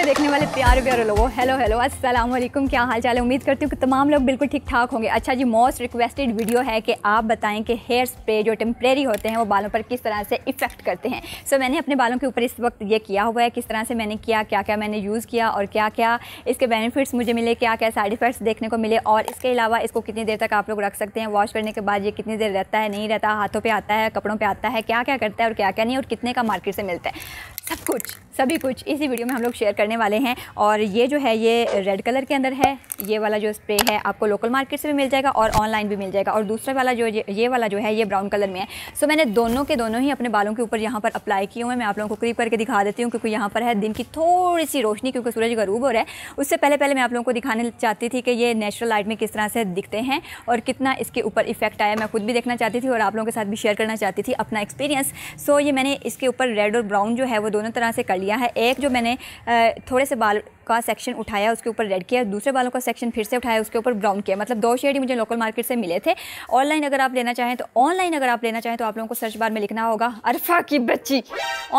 पे देखने वाले प्यारे प्यारे लोगों हेलो हेलो अस्सलाम वालेकुम क्या हाल चाल है उम्मीद करती हूँ कि तमाम लोग बिल्कुल ठीक ठाक होंगे अच्छा जी मोस्ट रिक्वेस्टेड वीडियो है कि आप बताएं कि हेयर स्प्रे जो टेम्प्रेरी होते हैं वो बालों पर किस तरह से इफ़ेक्ट करते हैं सो so, मैंने अपने बालों के ऊपर इस वक्त ये किया हुआ है किस तरह से मैंने किया क्या क्या मैंने यूज़ किया और क्या क्या इसके बेनिफिट्स मुझे मिले क्या क्या साइड इफ़ेक्ट्स देखने को मिले और इसके अलावा इसको कितनी देर तक आप लोग रख सकते हैं वॉश करने के बाद ये कितनी देर रहता है नहीं रहता हाथों पर आता है कपड़ों पर आता है क्या क्या करता है और क्या क्या नहीं और कितने का मार्केट से मिलता है सब कुछ सभी कुछ इसी वीडियो में हम लोग शेयर करने वाले हैं और ये जो है ये रेड कलर के अंदर है ये वाला जो स्प्रे है आपको लोकल मार्केट से भी मिल जाएगा और ऑनलाइन भी मिल जाएगा और दूसरा वाला जो ये वाला जो है ये ब्राउन कलर में है सो मैंने दोनों के दोनों ही अपने बालों के ऊपर यहाँ पर अप्लाई किए हुए मैं आप लोगों को क्रीप करके दिखा देती हूँ क्योंकि यहाँ पर है दिन की थोड़ी सी रोशनी क्योंकि सूरज गरूब हो रहा है उससे पहले पहले मैं आप लोगों को दिखाने चाहती थी कि ये नेचुरल लाइट में किस तरह से दिखते हैं और कितना इसके ऊपर इफेक्ट आया मैं खुद भी देखना चाहती थी और आप लोगों के साथ भी शेयर करना चाहती थी अपना एक्सपीरियंस सो ये मैंने इसके ऊपर रेड और ब्राउन जो है वो दोनों तरह से कर लिया लिया है एक जो मैंने थोड़े से बाल का सेक्शन उठाया उसके ऊपर रेड किया दूसरे बालों का सेक्शन फिर से उठाया उसके ऊपर ब्राउन किया मतलब दो शेड ही मुझे लोकल मार्केट से मिले थे ऑनलाइन अगर आप लेना चाहें तो ऑनलाइन अगर आप लेना चाहें तो आप लोगों को सर्च बार में लिखना होगा अरफा की बच्ची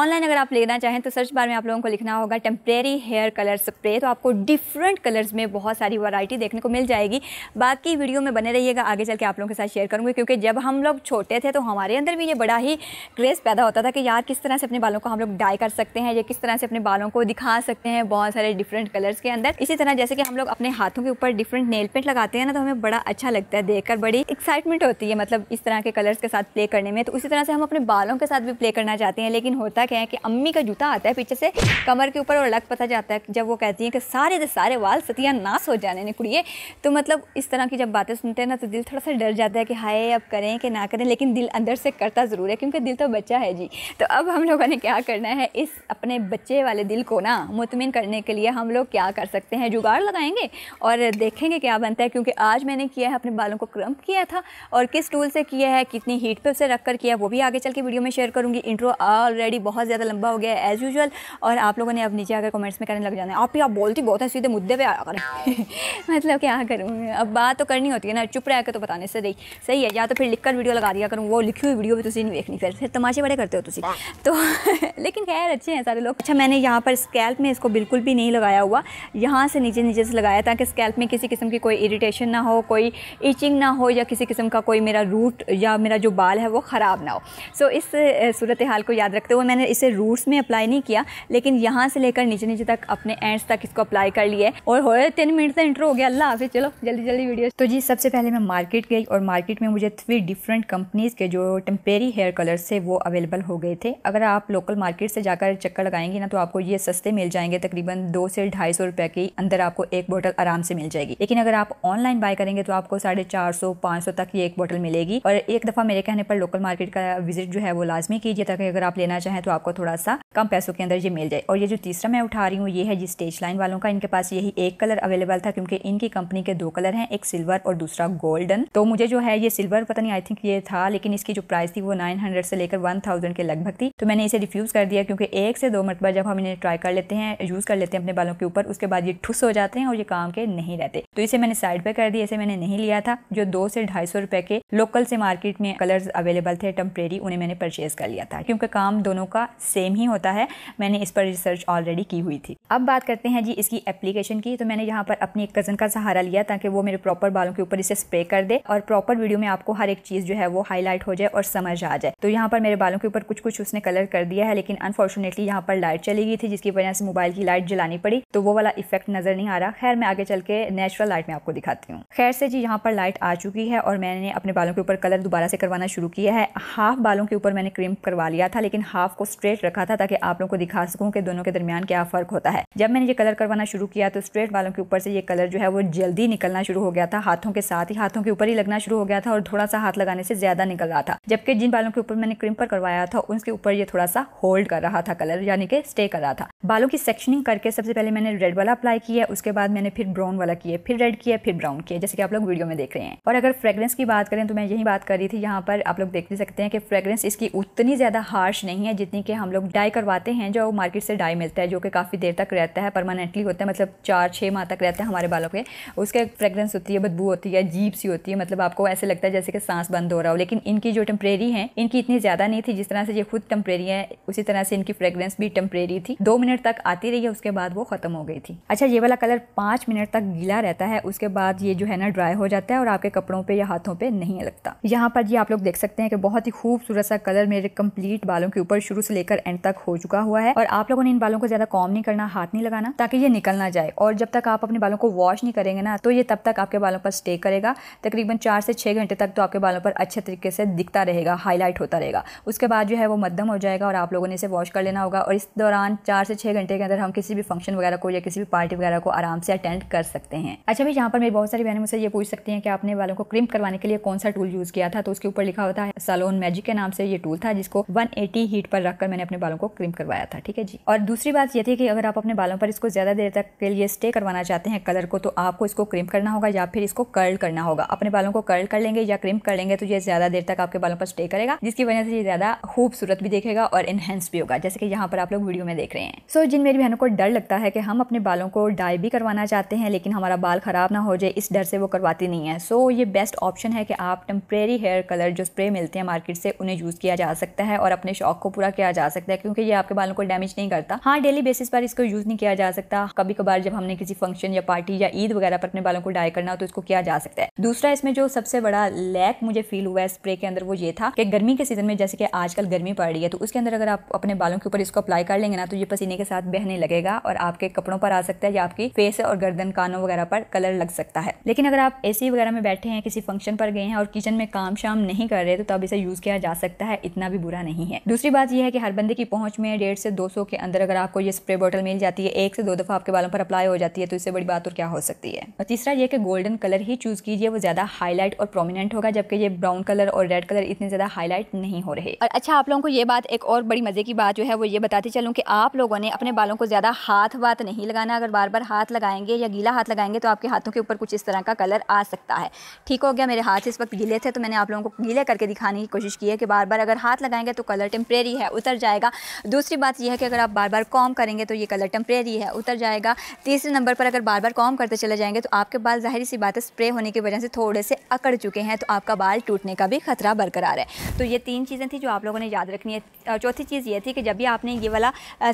ऑनलाइन अगर आप लेना चाहें तो सर्च बार में आप लोगों को लिखना होगा टेम्परेरी हेयर कलर स्प्रे तो आपको डिफरेंट कलर्स में बहुत सारी वैरायटी देखने को मिल जाएगी बाकी वीडियो में बने रहिएगा आगे चल के आप लोगों के साथ शेयर करूँगी क्योंकि जब हम लोग छोटे थे तो हमारे अंदर भी ये बड़ा ही क्रेज़ पैदा होता था कि यार किस तरह से अपने बालों को हम लोग डाई कर सकते हैं या किस तरह से अपने बालों को दिखा सकते हैं बहुत सारे डिफरेंट डिफरेंट कलर्स के अंदर इसी तरह जैसे कि हम लोग अपने हाथों के ऊपर डिफरेंट नेल पेंट लगाते हैं ना तो हमें बड़ा अच्छा लगता है देखकर बड़ी एक्साइटमेंट होती है मतलब इस तरह के कलर्स के साथ प्ले करने में तो उसी तरह से हम अपने बालों के साथ भी प्ले करना चाहते हैं लेकिन होता क्या है कि अम्मी का जूता आता है पीछे से कमर के ऊपर और लग पता जाता है जब वो कहती है कि सारे के सारे बाल सतिया नाश हो जाने निकुड़िए तो मतलब इस तरह की जब बातें सुनते हैं ना तो दिल थोड़ा सा डर जाता है कि हाय अब करें कि ना करें लेकिन दिल अंदर से करता ज़रूर है क्योंकि दिल तो बच्चा है जी तो अब हम लोगों ने क्या करना है इस अपने बच्चे वाले दिल को ना मुतमिन करने के लिए हम हम लोग क्या कर सकते हैं जुगाड़ लगाएंगे और देखेंगे क्या बनता है क्योंकि आज मैंने किया है अपने बालों को क्रम्प किया था और किस टूल से किया है कितनी हीट पे उसे रख कर किया वो भी आगे चल के वीडियो में शेयर करूँगी इंट्रो ऑलरेडी बहुत ज़्यादा लंबा हो गया है एज़ यूजल और आप लोगों ने अब नीचे आकर कमेंट्स में करने लग जाना है आप ही आप बोलती बहुत है सीधे मुद्दे पर आकर करें मतलब क्या करूँ अब बात तो करनी होती है ना चुप रह तो बताने से सही सही है या तो फिर लिख कर वीडियो लगा दिया करूँ वो लिखी हुई वीडियो भी तुम तो नहीं देखनी फिर फिर तमाशे बड़े करते हो तुम हाँ। तो लेकिन खैर अच्छे हैं सारे लोग अच्छा मैंने यहाँ पर स्कैल्प में इसको बिल्कुल भी नहीं लगाया लगाया हुआ यहाँ से नीचे नीचे से लगाया ताकि स्कैल्प में किसी किस्म की कोई इरीटेशन ना हो कोई इचिंग ना हो या किसी किस्म का कोई मेरा रूट या मेरा जो बाल है वो ख़राब ना हो सो इस सूरत हाल को याद रखते हुए मैंने इसे रूट्स में अप्लाई नहीं किया लेकिन यहाँ से लेकर नीचे नीचे तक अपने एंड्स तक इसको अप्लाई कर लिया और हो तीन मिनट से इंटर हो गया अल्लाह हाफि चलो जल्दी जल्दी वीडियो तो जी सबसे पहले मैं मार्केट गई और मार्केट में मुझे थ्री डिफरेंट कंपनीज़ के जो टेम्पेरी हेयर कलर्स थे वो अवेलेबल हो गए थे अगर आप लोकल मार्केट से जाकर चक्कर लगाएंगे ना तो आपको ये सस्ते मिल जाएंगे तकरीबन दो से से ढाई सौ रुपए की अंदर आपको एक बोतल आराम से मिल जाएगी लेकिन अगर आप ऑनलाइन बाय करेंगे तो आपको साढ़े चार सौ पांच सौ तक ये एक बोतल मिलेगी और एक दफ़ा मेरे कहने पर लोकल मार्केट का विजिट जो है वो लाजमी कीजिए ताकि अगर आप लेना चाहें तो आपको थोड़ा सा कम पैसों के अंदर ये मिल जाए और ये जो तीसरा मैं उठा रही हूँ ये है जी स्टेज लाइन वालों का इनके पास यही एक कलर अवेलेबल था क्योंकि इनकी कंपनी के दो कलर है एक सिल्वर और दूसरा गोल्डन तो मुझे जो है ये सिल्वर पता नहीं आई थिंक ये था लेकिन इसकी जो प्राइस थी वो नाइन हंड्रेड से लेकर वन थाउजेंड के लगभग थी तो मैंने इसे रिफ्यूज़ कर दिया क्योंकि एक से दो मरतबा जब हम इन्हें ट्राई कर लेते हैं यूज़ कर लेते हैं अपने बालों बालों के ऊपर उसके बाद ये ठुस हो जाते हैं और ये काम के नहीं रहते तो इसे मैंने साइड पे कर दिया इसे मैंने नहीं लिया था जो दो से ढाई सौ रुपए के लोकल से मार्केट में कलर्स अवेलेबल थे टेम्परेरी उन्हें मैंने परचेज कर लिया था क्योंकि काम दोनों का सेम ही होता है मैंने इस पर रिसर्च ऑलरेडी की हुई थी अब बात करते हैं जी इसकी एप्लीकेशन की तो मैंने यहाँ पर अपनी एक कज़न का सहारा लिया ताकि वो मेरे प्रॉपर बालों के ऊपर इसे स्प्रे कर दे और प्रॉपर वीडियो में आपको हर एक चीज़ जो है वो हाईलाइट हो जाए और समझ आ जाए तो यहाँ पर मेरे बालों के ऊपर कुछ कुछ उसने कलर कर दिया है लेकिन अनफॉर्चुनेटली यहाँ पर लाइट चली गई थी जिसकी वजह से मोबाइल की लाइट जलानी पड़ी तो वो वाला इफेक्ट नज़र नहीं आ रहा खैर मैं आगे चल के नेचुरल लाइट में आपको दिखाती हूँ खैर से जी यहाँ पर लाइट आ चुकी है और मैंने अपने बालों के ऊपर कलर दोबारा से करवाना शुरू किया है हाफ बालों के ऊपर मैंने क्रीम करवा लिया था लेकिन हाफ को स्ट्रेट रखा था ताकि आप लोगों को दिखा सकूँ की दोनों के दरमियान क्या फ़र्क होता है जब मैंने ये कलर करवाना शुरू किया तो स्ट्रेट बालों के ऊपर से ये कलर जो है वो जल्दी निकलना शुरू हो गया था हाथों के साथ ही हाथों के ऊपर ही लगना शुरू हो गया था और थोड़ा सा हाथ लगाने से ज़्यादा निकल रहा था जबकि जिन बालों के ऊपर मैंने क्रीम पर करवाया था उसके ऊपर ये थोड़ा सा होल्ड कर रहा था कलर यानी कि स्टे कर रहा था बालों की सेक्शनिंग करके सबसे पहले पहले मैंने रेड वाला अप्लाई किया उसके बाद मैंने फिर ब्राउन वाला किया फिर रेड किया फिर ब्राउन किया जैसे कि आप लोग वीडियो में देख रहे हैं और अगर फ्रेग्रेंस की बात करें तो मैं यही बात कर रही थी यहाँ पर आप लोग देख भी सकते हैं कि फ्रेग्रेंस इसकी उतनी ज़्यादा हार्श नहीं है जितनी कि हम लोग डाई करवाते हैं जो मार्केट से डाई मिलता है जो कि काफ़ी देर तक रहता है परमानेंटली होता है मतलब चार छः माह तक रहता है हमारे बालों के उसके फ्रेग्रेंस होती है बदबू होती है जीप सी होती है मतलब आपको ऐसे लगता है जैसे कि सांस बंद हो रहा हो लेकिन इनकी जो टेम्परेरी है इनकी इतनी ज़्यादा नहीं थी जिस तरह से ये खुद टेम्परेरी है उसी तरह से इनकी फ्रेग्रेंस भी टेम्परेरी थी दो मिनट तक आती रही है उसके बाद वो खत्म ख़त्म हो गई थी अच्छा ये वाला कलर पाँच मिनट तक गीला रहता है उसके बाद ये जो है ना ड्राई हो जाता है और आपके कपड़ों पर या हाथों पर नहीं लगता यहाँ पर ये आप लोग देख सकते हैं कि बहुत ही खूबसूरत सा कलर मेरे कम्प्लीट बालों के ऊपर शुरू से लेकर एंड तक हो चुका हुआ है और आप लोगों ने इन बालों को ज़्यादा कॉम नहीं करना हाथ नहीं लगाना ताकि ये निकल ना जाए और जब तक आप अपने बालों को वॉश नहीं करेंगे ना तो ये तब तक आपके बालों पर स्टे करेगा तकरीबन चार से छः घंटे तक तो आपके बालों पर अच्छे तरीके से दिखता रहेगा हाईलाइट होता रहेगा उसके बाद जो है वो मध्यम हो जाएगा और आप लोगों ने इसे वॉश कर लेना होगा और इस दौरान चार से छः घंटे के अंदर हम किसी भी फंक्शन वगैरह वगैरह को या किसी भी पार्टी वगैरह को आराम से अटेंड कर सकते हैं अच्छा भाई यहाँ पर मेरी बहुत सारी बहनें मुझसे ये पूछ सकती हैं कि आपने वालों को क्रिम करवाने के लिए कौन सा टूल यूज़ किया था तो उसके ऊपर लिखा होता है सलोन मैजिक के नाम से ये टूल था जिसको वन हीट पर रखकर मैंने अपने बालों को क्रिम करवाया था ठीक है जी और दूसरी बात ये थी कि अगर आप अपने बालों पर इसको ज़्यादा देर तक के लिए स्टे करवाना चाहते हैं कलर को तो आपको इसको क्रिम करना होगा या फिर इसको कर्ल करना होगा अपने बालों को कर्ल कर लेंगे या क्रिम कर लेंगे तो ये ज़्यादा देर तक आपके बालों पर स्टे करेगा जिसकी वजह से ये ज़्यादा खूबसूरत भी देखेगा और इनहेंस भी होगा जैसे कि यहाँ पर आप लोग वीडियो में देख रहे हैं सो so, जिन मेरी बहनों को डर लगता है कि हम अपने बालों को डाई भी करवाना चाहते हैं लेकिन हमारा बाल ख़राब ना हो जाए इस डर से वो करवाती नहीं है सो so, ये बेस्ट ऑप्शन है कि आप टम्प्रेरी हेयर कलर जो स्प्रे मिलते हैं मार्केट से उन्हें यूज़ किया जा सकता है और अपने शौक को पूरा किया जा सकता है क्योंकि ये आपके बालों को डैमेज नहीं करता हाँ डेली बेसिस पर इसको यूज़ नहीं किया जा सकता कभी कभार जब हमने किसी फंक्शन या पार्टी या ईद वगैरह पर अपने बालों को डाई करना हो तो इसको किया जा सकता है दूसरा इसमें जो सबसे बड़ा लैक मुझे फील हुआ है स्प्रे के अंदर वो ये था कि गर्मी के सीजन में जैसे कि आजकल गर्मी पड़ रही है तो उसके अंदर अगर आप अपने बालों के ऊपर इसको अप्लाई कर लेंगे ना तो ये पसीने के साथ बहने लगेगा और आप आपके कपड़ों पर आ सकता है या आपकी फेस और गर्दन कानों वगैरह पर कलर लग सकता है लेकिन अगर आप ए वगैरह में बैठे हैं किसी फंक्शन पर गए हैं और किचन में काम शाम नहीं कर रहे तो तब इसे यूज़ किया जा सकता है इतना भी बुरा नहीं है दूसरी बात यह है कि हर बंदे की पहुंच में डेढ़ से दो के अंदर अगर आपको ये स्प्रे बॉटल मिल जाती है एक से दो दफ़ा आपके बालों पर अप्लाई हो जाती है तो इससे बड़ी बात और क्या हो सकती है और तीसरा यह कि गोल्डन कलर ही चूज़ कीजिए वो ज़्यादा हाईलाइट और प्रोमिनेंट होगा जबकि ये ब्राउन कलर और रेड कलर इतने ज़्यादा हाईलाइट नहीं हो रहे और अच्छा आप लोगों को ये बात एक और बड़ी मज़े की बात जो है वो ये बताती चलूँ की आप लोगों ने अपने बालों को ज़्यादा हाथ हाथ नहीं लगाना अगर बार बार हाथ लगाएंगे या गीला हाथ लगाएंगे तो आपके हाथों के ऊपर कुछ इस तरह का कलर आ सकता है ठीक हो गया मेरे हाथ इस वक्त गीले थे तो मैंने आप लोगों को गीले करके दिखाने की कोशिश की है कि बार बार अगर हाथ लगाएंगे तो कलर टेम्प्रेरी है उतर जाएगा दूसरी बात यह है कि अगर आप बार बार कॉम करेंगे तो ये कलर टेम्प्रेरी है उतर जाएगा तीसरे नंबर पर अगर बार बार कॉम करते चले जाएंगे तो आपके बाल ज़ाहिर सी बात है स्प्रे होने की वजह से थोड़े से अकड़ चुके हैं तो आपका बाल टूटने का भी खतरा बरकरार है तो ये तीन चीज़ें थी जो आप लोगों ने याद रखनी है चौथी चीज़ ये थी कि जब भी आपने ये वाला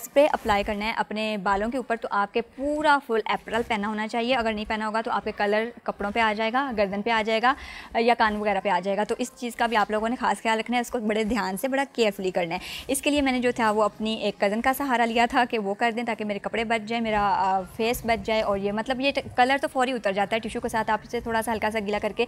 स्प्रे अप्लाई करना है अपने बालों के ऊपर ऊपर तो आपके पूरा फुल एप्रल पहना होना चाहिए अगर नहीं पहना होगा तो आपके कलर कपड़ों पे आ जाएगा गर्दन पे आ जाएगा या कान वगैरह पे आ जाएगा तो इस चीज़ का भी आप लोगों ने खास ख्याल रखना है उसको बड़े ध्यान से बड़ा केयरफुली करना है इसके लिए मैंने जो था वो अपनी एक कज़न का सहारा लिया था कि वो कर दें ताकि मेरे कपड़े बच जाए मेरा फेस बच जाए और ये मतलब ये कलर तो फौरी उतर जाता है टिशू के साथ आप इसे थोड़ा सा हल्का सा गीला करके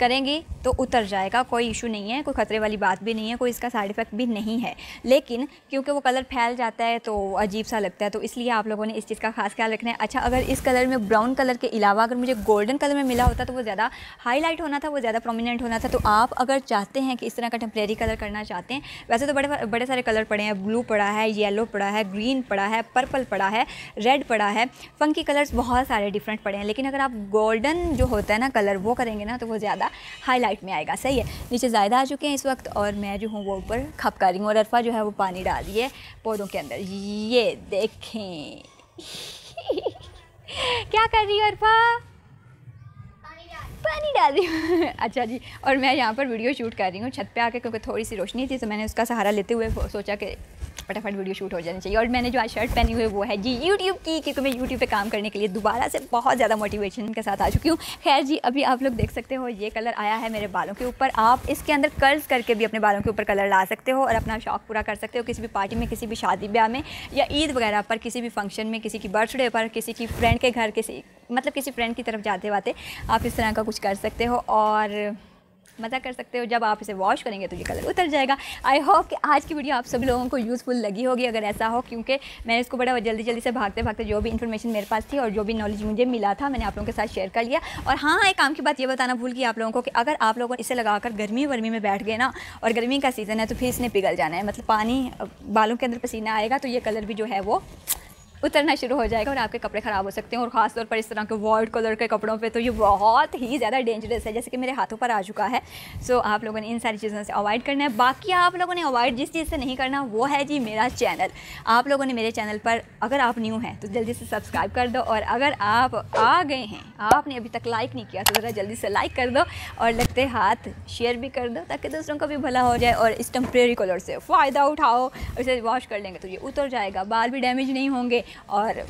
करेंगी तो उतर जाएगा कोई इशू नहीं है कोई ख़तरे वाली बात भी नहीं है कोई इसका साइड इफ़ेक्ट भी नहीं है लेकिन क्योंकि वो कलर फैल जाता है तो अजीब सा लगता है तो इसलिए आप लोगों ने इस चीज़ का खास ख्याल रखना है अच्छा अगर इस कलर में ब्राउन कलर के अलावा अगर मुझे गोल्डन कलर में मिला होता तो वो ज़्यादा हाईलाइट होना था वो ज़्यादा प्रोमिनेंट होना था तो आप अगर चाहते हैं कि इस तरह का टेम्प्रेरी कलर करना चाहते हैं वैसे तो बड़े बड़े सारे कलर पड़े हैं ब्लू पड़ा है येलो पड़ा है ग्रीन पड़ा है पर्पल पड़ा है रेड पड़ा है फंकी कलर्स बहुत सारे डिफरेंट पड़े हैं लेकिन अगर आप गोल्डन जो होता है ना कलर वो करेंगे ना तो वो ज़्यादा हाईलाइट में आएगा सही है नीचे ज़्यादा आ चुके हैं इस वक्त और मैं जो हूँ वो ऊपर खपका रही हूँ और अरफा जो है वो पानी डाल पौधों के अंदर ये देखें क्या कर रही है अरफा पानी डाल रही हूँ अच्छा जी और मैं यहाँ पर वीडियो शूट कर रही हूँ छत पे आके क्योंकि थोड़ी सी रोशनी थी तो मैंने उसका सहारा लेते हुए सोचा कि फटाफट वीडियो शूट हो जानी चाहिए और मैंने जो आज शर्ट पहनी हुई वो है जी यूट्यूब की क्योंकि मैं यूट्यूब पर काम करने के लिए दोबारा से बहुत ज़्यादा मोटिवेशन के साथ आ चुकी हूँ खैर जी अभी आप लोग देख सकते हो ये कलर आया है मेरे बालों के ऊपर आप इसके अंदर कर्ल्स करके भी अपने बालों के ऊपर कलर ला सकते हो और अपना शौक पूरा कर सकते हो किसी भी पार्टी में किसी भी शादी ब्याह में या ईद वगैरह पर किसी भी फंक्शन में किसी की बर्थडे पर किसी की फ्रेंड के घर किसी मतलब किसी फ्रेंड की तरफ जाते वाते आप इस तरह का कुछ कर सकते हो और मज़ा कर सकते हो जब आप इसे वॉश करेंगे तो ये कलर उतर जाएगा आई होप कि आज की वीडियो आप सब लोगों को यूज़फुल लगी होगी अगर ऐसा हो क्योंकि मैंने इसको बड़ा जल्दी जल्दी से भागते भागते जो भी इन्फॉर्मेशन मेरे पास थी और जो भी नॉलेज मुझे मिला था मैंने आप लोगों के साथ शेयर कर लिया और हाँ एक काम की बात ये बताना भूल गई आप लोगों को कि अगर आप लोगों इसे लगाकर गर्मी वर्मी में बैठ गए ना और गर्मी का सीज़न है तो फिर इसने पिघल जाना है मतलब पानी बालों के अंदर पसीना आएगा तो ये कलर भी जो है वो उतरना शुरू हो जाएगा और आपके कपड़े ख़राब हो सकते हैं और ख़ासतौर पर इस तरह के वाइट कलर के कपड़ों पे तो ये बहुत ही ज़्यादा डेंजरस है जैसे कि मेरे हाथों पर आ चुका है सो so, आप लोगों ने इन सारी चीज़ों से अवॉइड करना है बाकी आप लोगों ने अवॉइड जिस चीज़ से नहीं करना वो है जी मेरा चैनल आप लोगों ने मेरे चैनल पर अगर आप न्यू हैं तो जल्दी से सब्सक्राइब कर दो और अगर आप आ गए हैं आपने अभी तक लाइक नहीं किया तो ज़रा जल्दी से लाइक कर दो और लगते हाथ शेयर भी कर दो ताकि दूसरों का भी भला हो जाए और इस टम्प्रेरी कलर से फ़ायदा उठाओ इसे वॉश कर लेंगे तो ये उतर जाएगा बाल भी डैमेज नहीं होंगे और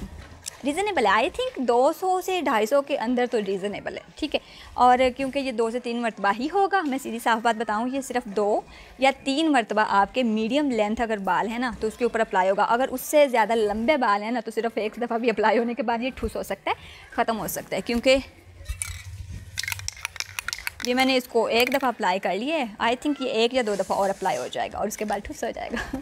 रीज़नेबल है आई थिंक 200 से 250 के अंदर तो रीज़नेबल है ठीक है और क्योंकि ये दो से तीन मरतबा ही होगा मैं सीधी साफ बात बताऊँ ये सिर्फ दो या तीन मरतबा आपके मीडियम लेंथ अगर बाल है ना तो उसके ऊपर अप्लाई होगा अगर उससे ज़्यादा लंबे बाल हैं ना तो सिर्फ एक दफ़ा भी अप्लाई होने के बाद ये ठूस हो सकता है ख़त्म हो सकता है क्योंकि ये मैंने इसको एक दफ़ा अप्लाई कर लिया है आई थिंक ये एक या दो दफ़ा और अप्लाई हो जाएगा और उसके बाद ठूस हो जाएगा